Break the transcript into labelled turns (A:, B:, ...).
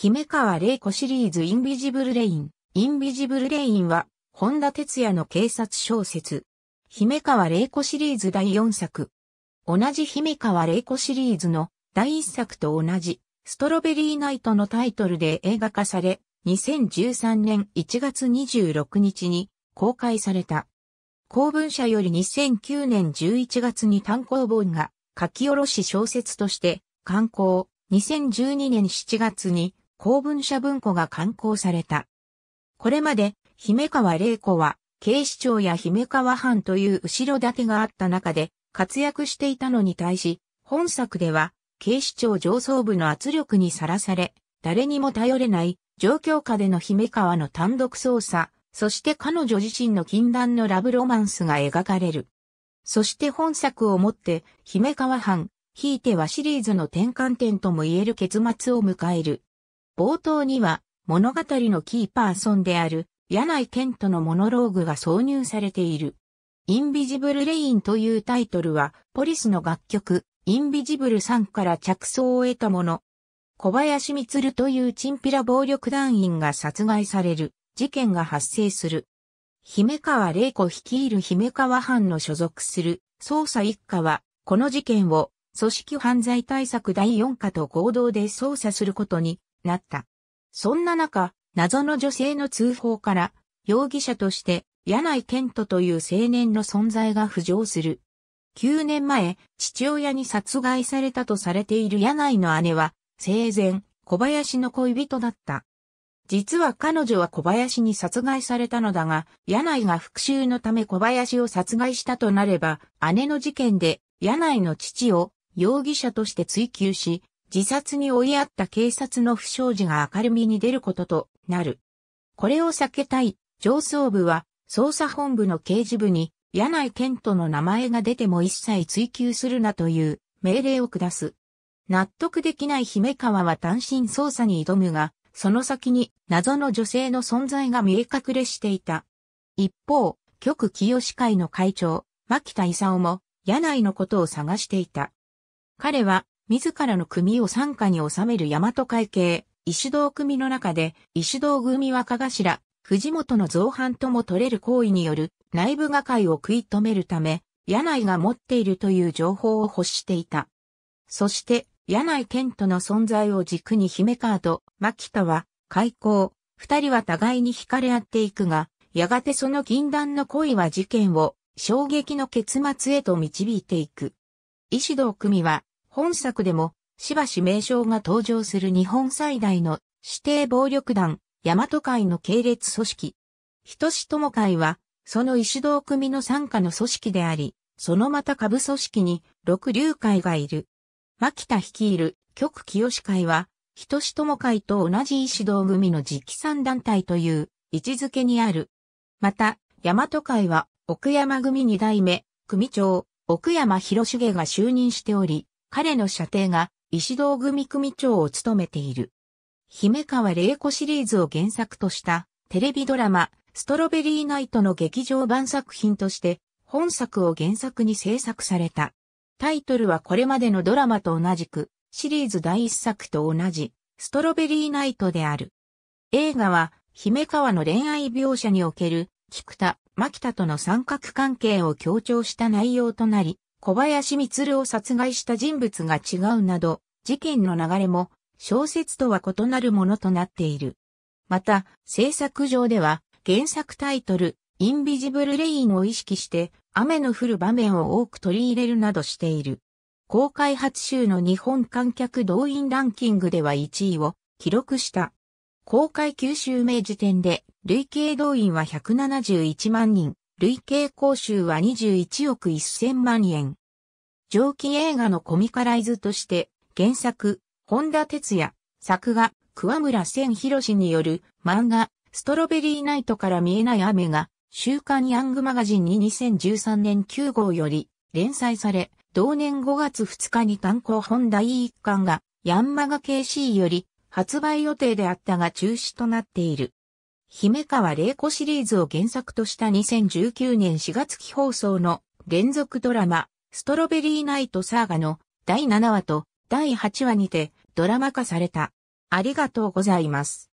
A: 姫川玲子シリーズインビジブルレイン。インビジブルレインは、本田哲也の警察小説。姫川玲子シリーズ第4作。同じ姫川玲子シリーズの第1作と同じ、ストロベリーナイトのタイトルで映画化され、2013年1月26日に公開された。公文社より2009年11月に単行本が書き下ろし小説として刊行、2012年7月に公文社文庫が刊行された。これまで、姫川玲子は、警視庁や姫川藩という後ろ盾があった中で、活躍していたのに対し、本作では、警視庁上層部の圧力にさらされ、誰にも頼れない状況下での姫川の単独捜査、そして彼女自身の禁断のラブロマンスが描かれる。そして本作をもって、姫川藩、ひいてはシリーズの転換点とも言える結末を迎える。冒頭には物語のキーパーソンである柳井健人のモノローグが挿入されている。インビジブル・レインというタイトルは、ポリスの楽曲、インビジブル3から着想を得たもの。小林光というチンピラ暴力団員が殺害される事件が発生する。姫川玲子率いる姫川班の所属する捜査一課は、この事件を組織犯罪対策第4課と合同で捜査することになった。そんな中、謎の女性の通報から、容疑者として、柳井健人という青年の存在が浮上する。9年前、父親に殺害されたとされている柳井の姉は、生前、小林の恋人だった。実は彼女は小林に殺害されたのだが、柳井が復讐のため小林を殺害したとなれば、姉の事件で柳井の父を容疑者として追及し、自殺に追いやった警察の不祥事が明るみに出ることとなる。これを避けたい、上層部は、捜査本部の刑事部に、柳井健人の名前が出ても一切追及するなという命令を下す。納得できない姫川は単身捜査に挑むが、その先に謎の女性の存在が見え隠れしていた。一方、局清司会の会長、牧田勲も、柳井のことを探していた。彼は、自らの組を参加に収める大和会計、石堂組の中で、石堂組若頭、藤本の造反とも取れる行為による内部瓦解を食い止めるため、柳井が持っているという情報を欲していた。そして、柳井健との存在を軸に姫川と牧田は、開口、二人は互いに惹かれ合っていくが、やがてその禁断の恋は事件を衝撃の結末へと導いていく。石堂組は本作でも、しばし名称が登場する日本最大の指定暴力団、大和会の系列組織。人志友会は、その石堂組の傘下の組織であり、そのまた下部組織に六流会がいる。牧田率いる極清会は、人志友会と同じ石堂組の直参団体という位置づけにある。また、大和会は奥山組二代目、組長、奥山広重が就任しており、彼の射程が石堂組組長を務めている。姫川玲子シリーズを原作としたテレビドラマストロベリーナイトの劇場版作品として本作を原作に制作された。タイトルはこれまでのドラマと同じくシリーズ第一作と同じストロベリーナイトである。映画は姫川の恋愛描写における菊田、牧田との三角関係を強調した内容となり、小林光を殺害した人物が違うなど、事件の流れも小説とは異なるものとなっている。また、制作上では原作タイトル、インビジブルレインを意識して雨の降る場面を多く取り入れるなどしている。公開初週の日本観客動員ランキングでは1位を記録した。公開9週目時点で累計動員は171万人、累計講習は21億1000万円。蒸気映画のコミカライズとして、原作、本田哲也、作画、桑村千博氏による漫画、ストロベリーナイトから見えない雨が、週刊ヤングマガジンに2013年9号より連載され、同年5月2日に単行本第一巻が、ヤンマガ KC より発売予定であったが中止となっている。姫川玲子シリーズを原作とした2019年4月期放送の連続ドラマ、ストロベリーナイトサーガの第7話と第8話にてドラマ化された。ありがとうございます。